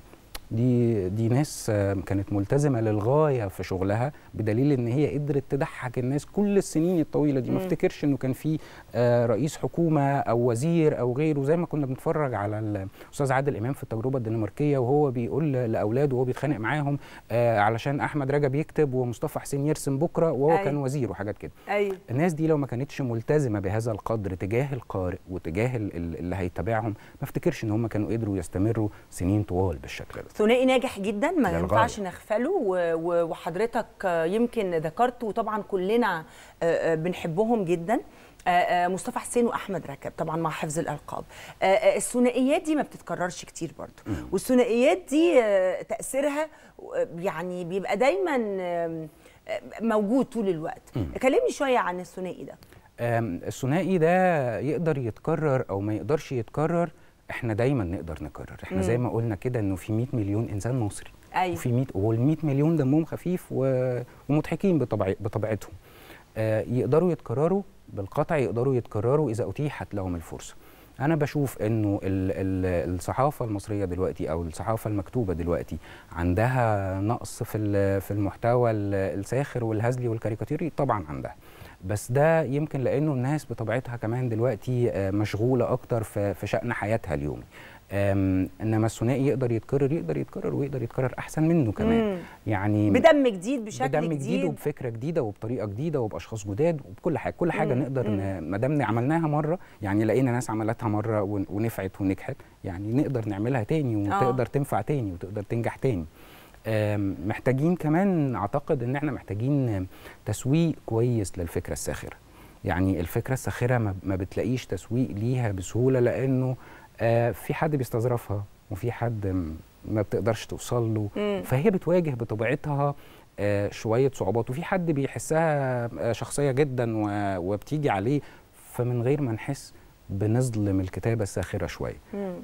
C: دي دي ناس آه، كانت ملتزمه للغايه في شغلها بدليل ان هي قدرت تضحك الناس كل السنين الطويله دي ما افتكرش انه كان في آه، رئيس حكومه او وزير او غيره زي ما كنا بنتفرج على الاستاذ عادل امام في التجربه الدنماركيه وهو بيقول لاولاده وهو بيتخانق معاهم آه، علشان احمد رجب يكتب ومصطفى حسين يرسم بكره وهو أي. كان أيوه. وزير وحاجات كده أي. أيوه. الناس دي لو ما كانتش ملتزمه بهذا القدر تجاه القارئ وتجاه اللي هيتابعهم ما افتكرش ان هم كانوا قدروا يستمروا سنين طوال بالشكل ده
A: ثنائي ناجح جدا ما يعني ينفعش نغفله وحضرتك يمكن ذكرته وطبعا كلنا آه، آه، بنحبهم جدا آه، مصطفى حسين واحمد ركب طبعا مع حفظ الالقاب الثنائيات دي ما بتتكررش كتير برضو والثنائيات دي تاثيرها يعني بيبقى دايما موجود طول الوقت كلمني شويه عن الثنائي ده
C: الثنائي ده يقدر يتكرر او ما يقدرش يتكرر احنا دايما نقدر نكرر احنا مم. زي ما قلنا كده انه في 100 مليون انسان مصري أيوة. وفي 100 وال 100 مليون دمهم خفيف و... ومضحكين بطبع... بطبيعتهم آه يقدروا يتكرروا بالقطع يقدروا يتكرروا اذا اتيحت لهم الفرصه انا بشوف انه الصحافه المصريه دلوقتي او الصحافه المكتوبه دلوقتي عندها نقص في في المحتوى الساخر والهزلي والكاريكاتيري طبعا عندها بس ده يمكن لانه الناس بطبيعتها كمان دلوقتي آه، مشغوله اكتر في شان حياتها اليومي انما الثنائي يقدر يتكرر يقدر يتكرر ويقدر يتكرر احسن منه كمان مم. يعني بدم جديد بشكل بدم جديد, جديد وبفكره جديده وبطريقه جديده وباشخاص جداد وبكل حاجه كل حاجه مم. نقدر ما دام عملناها مره يعني لقينا ناس عملتها مره ونفعت ونجحت يعني نقدر نعملها تاني آه. وتقدر آه. تنفع تاني وتقدر تنجح تاني محتاجين كمان اعتقد ان احنا محتاجين تسويق كويس للفكره الساخره يعني الفكره الساخره ما بتلاقيش تسويق ليها بسهوله لانه آه، في حد بيستظرفها وفي حد ما بتقدرش توصل له فهي بتواجه بطبيعتها آه، شويه صعوبات وفي حد بيحسها آه، شخصيه جدا وبتيجي عليه فمن غير ما نحس بنظلم الكتابه الساخره شويه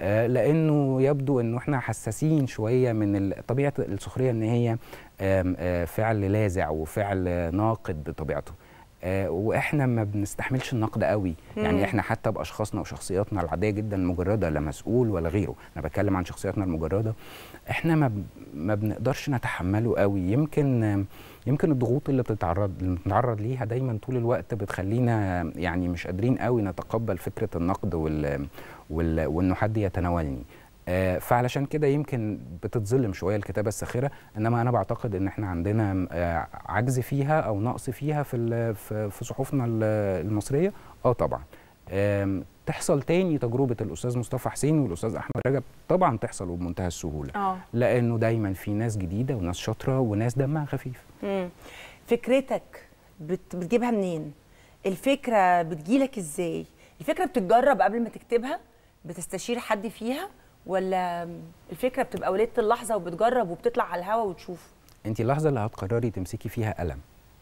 C: آه لانه يبدو انه احنا حساسين شويه من طبيعه السخريه ان هي آه فعل لازع وفعل ناقد بطبيعته آه واحنا ما بنستحملش النقد قوي مم. يعني احنا حتى باشخاصنا وشخصياتنا العاديه جدا المجرده لا مسؤول ولا غيره انا بتكلم عن شخصياتنا المجرده احنا ما ما بنقدرش نتحمله قوي يمكن آه يمكن الضغوط اللي بتتعرض اللي بنتعرض ليها دايما طول الوقت بتخلينا يعني مش قادرين قوي نتقبل فكره النقد وال... وال... وانه حد يتناولني آه، فعلشان كده يمكن بتتظلم شويه الكتابه الساخره انما انا بعتقد ان احنا عندنا آه، عجز فيها او نقص فيها في في صحفنا المصريه اه طبعا تحصل تاني تجربه الاستاذ مصطفى حسين والاستاذ احمد رجب طبعا تحصل وبمنتهى السهوله أوه. لانه دايما في ناس جديده وناس شاطره وناس دمها خفيف
A: مم. فكرتك بتجيبها منين الفكره بتجيلك ازاي الفكره بتتجرب قبل ما تكتبها بتستشير حد فيها ولا الفكره بتبقى ولدت اللحظه وبتجرب وبتطلع على الهوا وتشوف
C: انت اللحظه اللي هتقرري تمسكي فيها قلم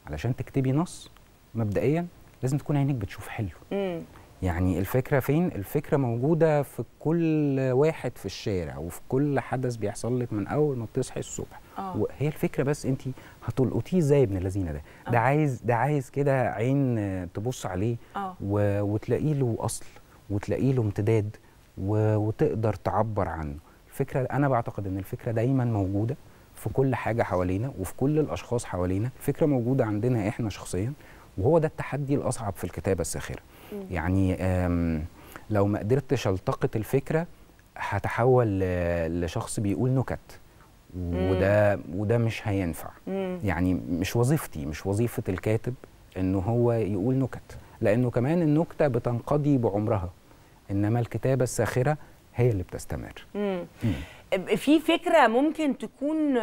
C: علشان تكتبي نص مبدئيا لازم تكون عينك بتشوف حلو مم. يعني الفكره فين الفكره موجوده في كل واحد في الشارع وفي كل حدث بيحصل لك من اول ما بتصحي الصبح أوه. وهي الفكره بس انت هتلقطيه ازاي ابن الذين ده أوه. ده عايز ده عايز كده عين تبص عليه آه. و... وتلاقي له اصل وتلاقي له امتداد و... وتقدر تعبر عنه الفكره انا بعتقد ان الفكره دايما موجوده في كل حاجه حوالينا وفي كل الاشخاص حوالينا الفكره موجوده عندنا احنا شخصيا وهو ده التحدي الاصعب في الكتابه الساخره يعني لو ما قدرتش التقط الفكره هتحول لشخص بيقول نكت وده وده مش هينفع يعني مش وظيفتي مش وظيفه الكاتب ان هو يقول نكت لانه كمان النكته بتنقضي بعمرها انما الكتابه الساخره هي اللي بتستمر
A: في فكره ممكن تكون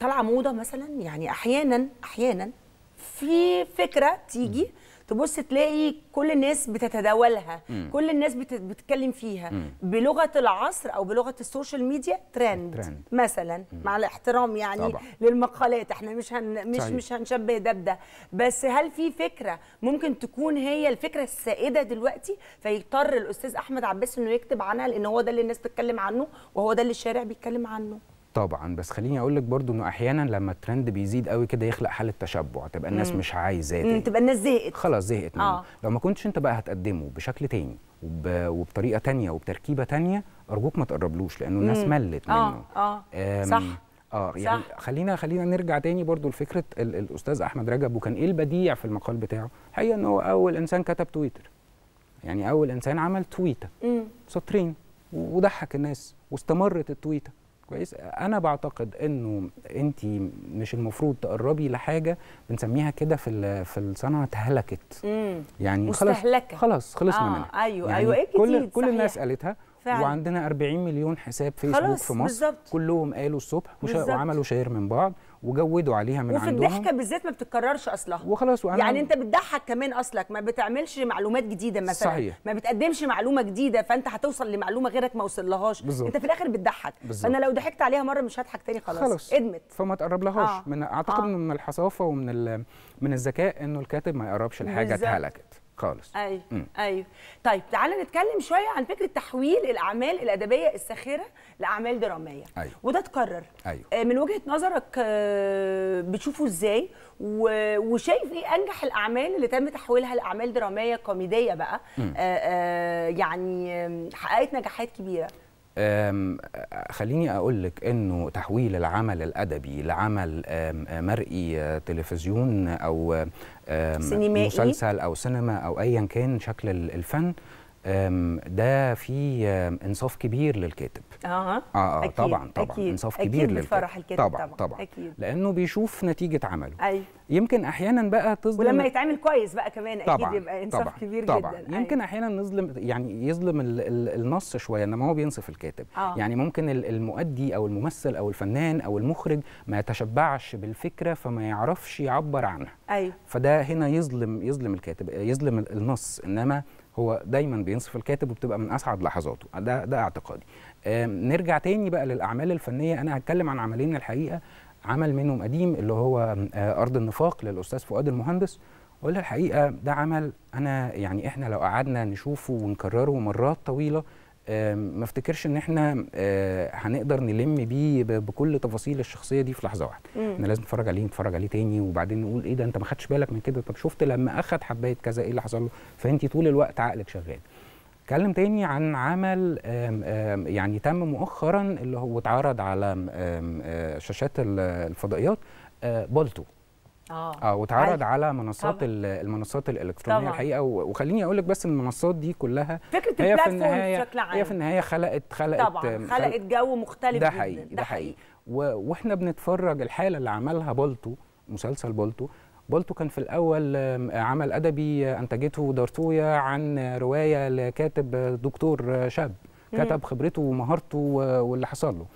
A: طالعه موضه مثلا يعني احيانا احيانا في فكره تيجي مم. تبص تلاقي كل الناس بتتداولها مم. كل الناس بتتكلم فيها مم. بلغه العصر او بلغه السوشيال ميديا ترند, ترند. مثلا مم. مع الاحترام يعني طبعا. للمقالات احنا مش هن... مش صحيح. مش هنشبه ده بده بس هل في فكره ممكن تكون هي الفكره السائده دلوقتي فيضطر الاستاذ احمد عباس انه يكتب عنها لان هو ده اللي الناس بتتكلم عنه وهو ده اللي الشارع بيتكلم عنه
C: طبعا بس خليني اقول لك برضو انه احيانا لما الترند بيزيد قوي كده يخلق حاله تشبع تبقى الناس مم. مش عايزاه تاني تبقى الناس زهقت خلاص زهقت منه آه. لو ما كنتش انت بقى هتقدمه بشكل تاني وب... وبطريقه تانية وبتركيبه تانية ارجوك ما تقربلوش لانه الناس مم. ملت منه اه اه صح اه يعني صح. خلينا خلينا نرجع تاني برضو لفكره ال... الاستاذ احمد رجب وكان ايه البديع في المقال بتاعه الحقيقه ان هو اول انسان كتب تويتر يعني اول انسان عمل تويته سطرين وضحك الناس واستمرت التويته كويس انا بعتقد انه انت مش المفروض تقربي لحاجه بنسميها كده في في الصنعه اتهلكت يعني خلاص خلاص خلصنا آه منها ايوه يعني ايوه ايه كل كل كل الناس قالتها فعلا. وعندنا 40 مليون حساب فيسبوك في مصر بالزبط. كلهم قالوا الصبح وعملوا شير من بعض وجودوا عليها من وفي عندهم وفي
A: الضحكه بالذات ما بتتكررش اصلها وخلاص وأنا يعني انت بتضحك كمان اصلك ما بتعملش معلومات جديده مثلا صحيح. ما بتقدمش معلومه جديده فانت هتوصل لمعلومه غيرك ما وصلهاش بالزبط. انت في الاخر بتضحك فانا لو ضحكت عليها مره مش هضحك تاني خلاص, خلاص. ادمت
C: فما تقربلهاش آه. من اعتقد آه. من الحصافه ومن من الذكاء انه الكاتب ما يقربش الحاجه اتهلكت خالص
A: ايوه مم. ايوه طيب تعالى نتكلم شويه عن فكره تحويل الاعمال الادبيه الساخره لاعمال دراميه أيوه. وده اتكرر أيوه. آه، من وجهه نظرك آه، بتشوفه ازاي وشايف ايه انجح الاعمال اللي تم تحويلها لاعمال دراميه كوميديه بقى آآ آه، يعني حققت نجاحات كبيره
C: خليني أقول لك أنه تحويل العمل الأدبي لعمل مرئي تلفزيون أو سينمائي. مسلسل أو سينما أو أيا كان شكل الفن ده في انصاف كبير للكاتب
A: اه اه أكيد طبعا طبعا أكيد انصاف أكيد كبير للكاتب فرح الكاتب طبعا طبعا, طبعًا أكيد
C: لانه بيشوف نتيجه عمله ايوه يمكن احيانا بقى تظلم ولما
A: يتعامل كويس بقى كمان اكيد طبعًا يبقى انصاف طبعًا كبير طبعًا جدا
C: أيوه. يمكن أيوة. احيانا نظلم يعني يظلم ال ال النص شويه انما هو بينصف الكاتب آه. يعني ممكن المؤدي او الممثل او الفنان او المخرج ما يتشبعش بالفكره فما يعرفش يعبر عنها ايوه فده هنا يظلم يظلم الكاتب يظلم النص انما هو دايما بينصف الكاتب وبتبقى من اسعد لحظاته ده ده اعتقادي نرجع تاني بقى للاعمال الفنيه انا هتكلم عن عملين الحقيقه عمل منهم قديم اللي هو آه، ارض النفاق للاستاذ فؤاد المهندس ولا الحقيقه ده عمل انا يعني احنا لو قعدنا نشوفه ونكرره مرات طويله آه، ما افتكرش ان احنا آه، هنقدر نلم بيه بكل تفاصيل الشخصيه دي في لحظه واحده مم. احنا لازم نتفرج عليه نتفرج عليه تاني وبعدين نقول ايه ده انت ما خدتش بالك من كده طب شفت لما اخد حبايه كذا ايه اللي حصل له فانت طول الوقت عقلك شغال اتكلم تاني عن عمل آم آم يعني تم مؤخرا اللي هو اتعرض على آم آه، شاشات الفضائيات بالتو اه اه واتعرض على منصات طبعا. المنصات الالكترونيه طبعا. الحقيقه وخليني اقول لك بس المنصات دي كلها فكره هي في النهايه بشكل عام هي في النهايه خلقت خلقت طبعا خلقت
A: جو مختلف ده حقيقي ده
C: حقيقي واحنا بنتفرج الحاله اللي عملها بولتو مسلسل بولتو بولتو كان في الأول عمل أدبي أنتجته دارتويا عن رواية لكاتب دكتور شاب كتب خبرته ومهارته واللي حصل له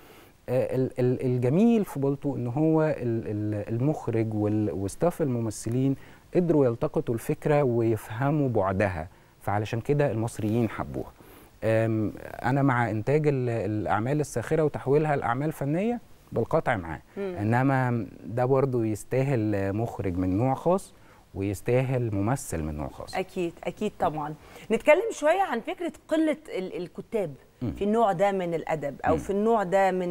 C: آه، الجميل في بولتو ان هو المخرج وستاف الممثلين قدروا يلتقطوا الفكره ويفهموا بعدها فعلشان كده المصريين حبوها انا مع انتاج الاعمال الساخره وتحويلها لاعمال فنيه بالقطع معاه انما ده برضو يستاهل مخرج من نوع خاص ويستاهل ممثل من نوع خاص
A: اكيد اكيد طبعا نتكلم شويه عن فكره قله الكتاب في النوع ده من الادب او في النوع ده من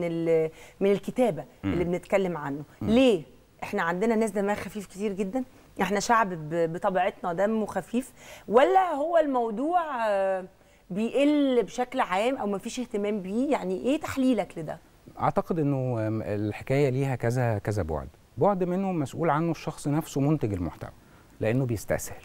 A: من الكتابه اللي بنتكلم عنه ليه احنا عندنا ناس دماغ خفيف كتير جدا احنا شعب بطبيعتنا دمه خفيف ولا هو الموضوع آه، بيقل بشكل عام او مفيش اهتمام بيه يعني ايه تحليلك لده
C: اعتقد انه الحكايه ليها كذا كذا بعد بعد منه مسؤول عنه الشخص نفسه منتج المحتوى لانه بيستسهل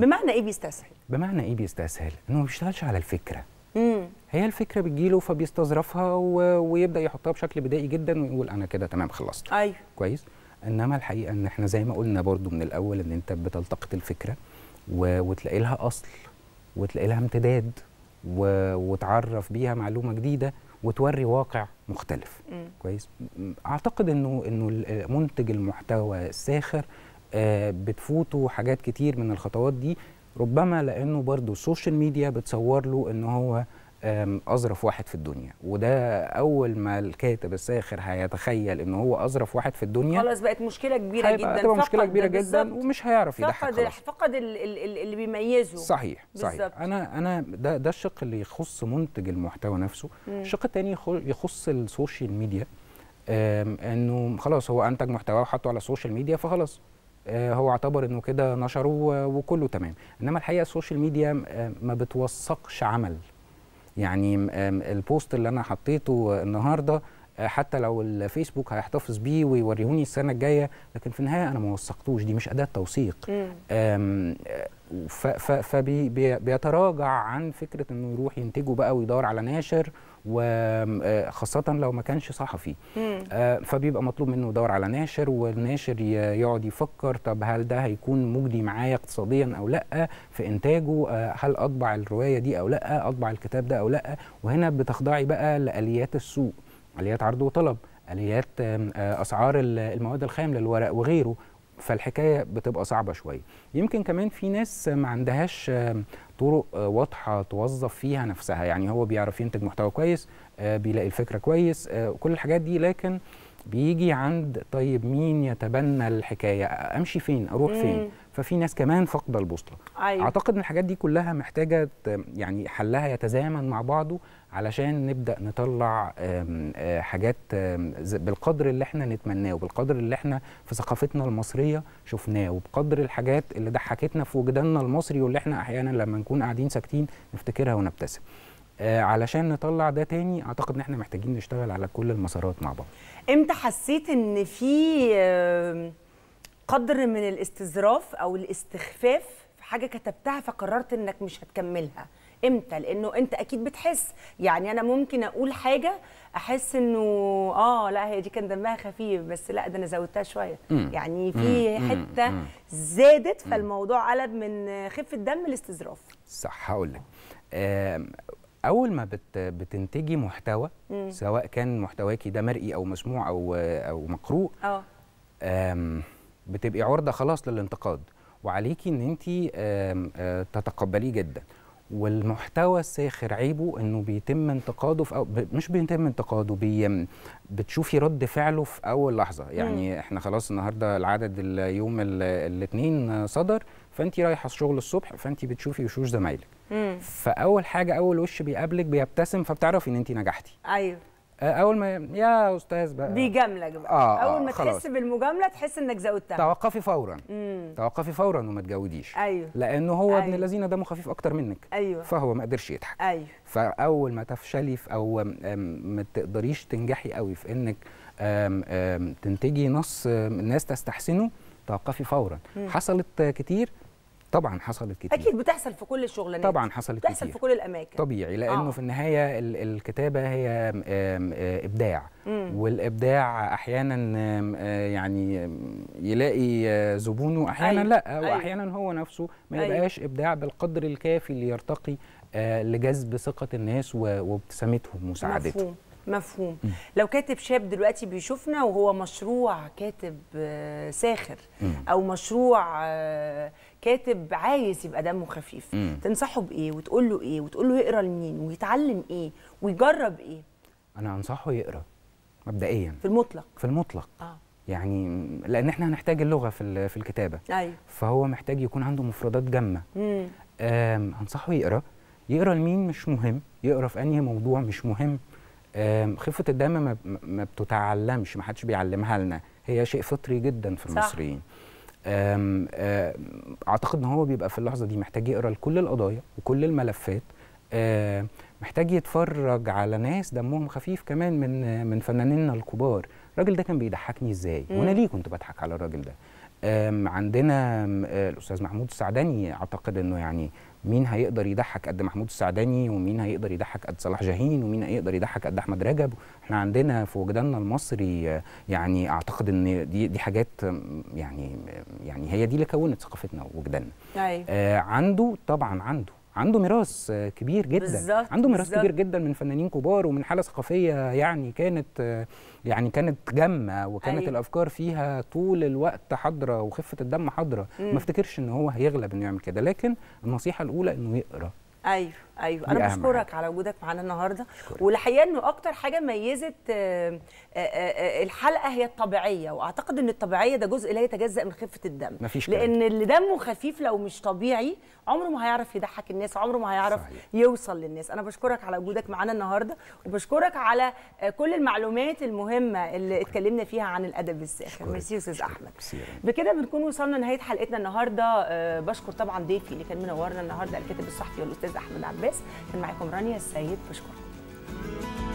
A: بمعنى ايه بيستسهل
C: بمعنى ايه بيستسهل انه ما بيشتغلش على الفكره مم. هي الفكره بتجيله فبيستظرفها و... ويبدا يحطها بشكل بدائي جدا ويقول انا كده تمام خلصت ايوه كويس انما الحقيقه ان احنا زي ما قلنا برضو من الاول ان انت بتلتقط الفكره و... وتلاقي لها اصل وتلاقي لها امتداد و... وتعرف بيها معلومه جديده وتوري واقع مختلف مم. كويس اعتقد انه انه منتج المحتوى الساخر آه بتفوته حاجات كتير من الخطوات دي ربما لانه برضه السوشيال ميديا بتصور له ان هو اظرف واحد في الدنيا وده اول ما الكاتب الساخر هيتخيل ان هو اظرف واحد في الدنيا خلاص بقت مشكله كبيره جدا هتبقى مشكله كبيره جدا ومش هيعرف يضحك فقد
A: فقد اللي بيميزه صحيح بالزبط. صحيح
C: انا انا ده ده الشق اللي يخص منتج المحتوى نفسه مم. الشق الثاني يخص السوشيال ميديا انه خلاص هو انتج محتوى وحطه على السوشيال ميديا فخلاص آه، هو اعتبر انه كده نشره وكله تمام انما الحقيقه السوشيال ميديا آه، ما بتوثقش عمل يعني البوست اللي انا حطيته النهارده آه، حتى لو الفيسبوك هيحتفظ بيه ويوريهوني السنه الجايه لكن في النهايه انا ما وثقتوش دي مش اداه توثيق فبيتراجع عن فكره انه يروح ينتجه بقى ويدور على ناشر وخاصه آه، لو ما كانش صحفي آه، فبيبقى مطلوب منه يدور على ناشر والناشر يقعد يفكر طب هل ده هيكون مجدي معايا اقتصاديا او لا في انتاجه آه، هل اطبع الروايه دي او لا اطبع الكتاب ده او لا وهنا بتخضعي بقى لاليات السوق اليات عرض وطلب اليات اسعار المواد الخام للورق وغيره فالحكايه بتبقى صعبه شويه يمكن كمان في ناس ما عندهاش آه، طرق آه، واضحه توظف فيها نفسها يعني هو بيعرف ينتج محتوى كويس آه، بيلاقي الفكره كويس كل الحاجات دي لكن بيجي عند طيب مين يتبنى الحكايه امشي فين اروح فين ففي ناس كمان فاقده البوصله أيوة. اعتقد ان الحاجات دي كلها محتاجه يعني حلها يتزامن مع بعضه علشان نبدا نطلع آه، حاجات بالقدر اللي احنا نتمناه وبالقدر اللي احنا في ثقافتنا المصريه شفناه وبقدر الحاجات اللي ضحكتنا في وجداننا المصري واللي احنا احيانا لما نكون قاعدين ساكتين نفتكرها ونبتسم آه، علشان نطلع ده تاني اعتقد ان احنا محتاجين نشتغل على كل المسارات مع بعض
A: امتى حسيت ان في قدر من الاستظراف او الاستخفاف في حاجه كتبتها فقررت انك مش هتكملها امتى لانه انت اكيد بتحس يعني انا ممكن اقول حاجه احس انه اه لا هي دي كان دمها خفيف بس لا ده انا زودتها شويه يعني في حته زادت فالموضوع قلب من خفه الدم لاستظراف
C: صح هقول لك اول ما بت بتنتجي محتوى سواء كان محتواكي ده مرئي او مسموع او او مقروء اه بتبقي عرضه خلاص للانتقاد وعليكي ان انت آه، تتقبليه جدا والمحتوى الساخر عيبه انه بيتم انتقاده في أو مش بيتم انتقاده بي بتشوفي رد فعله في اول لحظه يعني مم. احنا خلاص النهارده العدد اليوم الاثنين صدر فانت رايحه الشغل الصبح فانت بتشوفي وشوش زمايلك فاول حاجه اول وش بيقابلك بيبتسم فبتعرفي ان انت نجحتي ايوه اول ما يا استاذ بقى بيجاملك بقى آه،, آه اول ما خلاص. تحس
A: بالمجامله تحس انك زودتها
C: توقفي فورا مم. توقفي فورا وما تجوديش ايوه لانه هو أيوه. ابن الذين دمه خفيف اكتر منك
A: ايوه فهو
C: ما قدرش يضحك ايوه فاول ما تفشلي في او ما تقدريش تنجحي قوي في انك آم آم تنتجي نص الناس تستحسنه توقفي فورا مم. حصلت كتير طبعا حصلت كتير اكيد
A: بتحصل في كل الشغلانات طبعا
C: حصلت بتحصل كتير بتحصل في كل الاماكن طبيعي آه. لانه آه. في النهايه الكتابه هي آه، ابداع مم. والابداع احيانا آه، يعني يلاقي زبونه احيانا أيوه. لا واحيانا أيوه. هو نفسه ما أيوة. يبقاش أيوه. ابداع بالقدر الكافي اللي يرتقي لجذب ثقه الناس وابتسامتهم وسعادتهم مفهوم.
A: مفهوم لو كاتب شاب دلوقتي بيشوفنا وهو مشروع كاتب ساخر م. او مشروع كاتب عايز يبقى دمه خفيف مم. تنصحه بايه وتقول له ايه وتقول له يقرا لمين ويتعلم ايه ويجرب ايه
C: انا انصحه يقرا مبدئيا في المطلق في المطلق آه. يعني لان احنا هنحتاج اللغه في في الكتابه ايوه فهو محتاج يكون عنده مفردات جامه امم انصحه يقرا يقرا لمين مش مهم يقرا في انهي موضوع مش مهم خفه الدم ما, ما بتتعلمش ما حدش بيعلمها لنا هي شيء فطري جدا في المصريين صح. اعتقد ان هو بيبقى في اللحظه دي محتاج يقرا لكل القضايا وكل الملفات محتاج يتفرج على ناس دمهم خفيف كمان من من فنانينا الكبار الراجل ده كان بيضحكني ازاي وانا ليه كنت بضحك على الراجل ده عندنا الاستاذ محمود السعدني اعتقد انه يعني مين هيقدر يضحك قد محمود السعداني ومين هيقدر يضحك قد صلاح جاهين ومين هيقدر يضحك قد احمد رجب احنا عندنا في وجداننا المصري يعني اعتقد ان دي دي حاجات يعني يعني هي دي اللي كونت ثقافتنا ووجداننا طيب. آه عنده طبعا عنده عنده ميراث كبير جدا بالزبط عنده ميراث كبير جدا من فنانين كبار ومن حاله ثقافيه يعني كانت يعني كانت جامه وكانت أيوة. الافكار فيها طول الوقت حاضره وخفه الدم حاضره ما افتكرش ان هو هيغلب انه يعمل كده لكن النصيحه الاولى انه يقرا
A: ايوه ايوه انا بشكرك على وجودك معانا النهارده والحقيقه انه اكتر حاجه ميزت آه، آه، آه، الحلقه هي الطبيعيه واعتقد ان الطبيعيه ده جزء لا يتجزا من خفه الدم مفيش لان كلام. اللي دمه خفيف لو مش طبيعي عمره ما هيعرف يضحك الناس عمره ما هيعرف صحيح. يوصل للناس انا بشكرك على وجودك معانا النهارده وبشكرك على كل المعلومات المهمه اللي اتكلمنا فيها عن الادب الساخر ميرسي استاذ احمد بكده بنكون وصلنا لنهايه حلقتنا النهارده بشكر طبعا ضيفي اللي كان منورنا النهارده الكاتب الصحفي والاستاذ احمد عبد عباس كان معاكم رانيا السيد بشكركم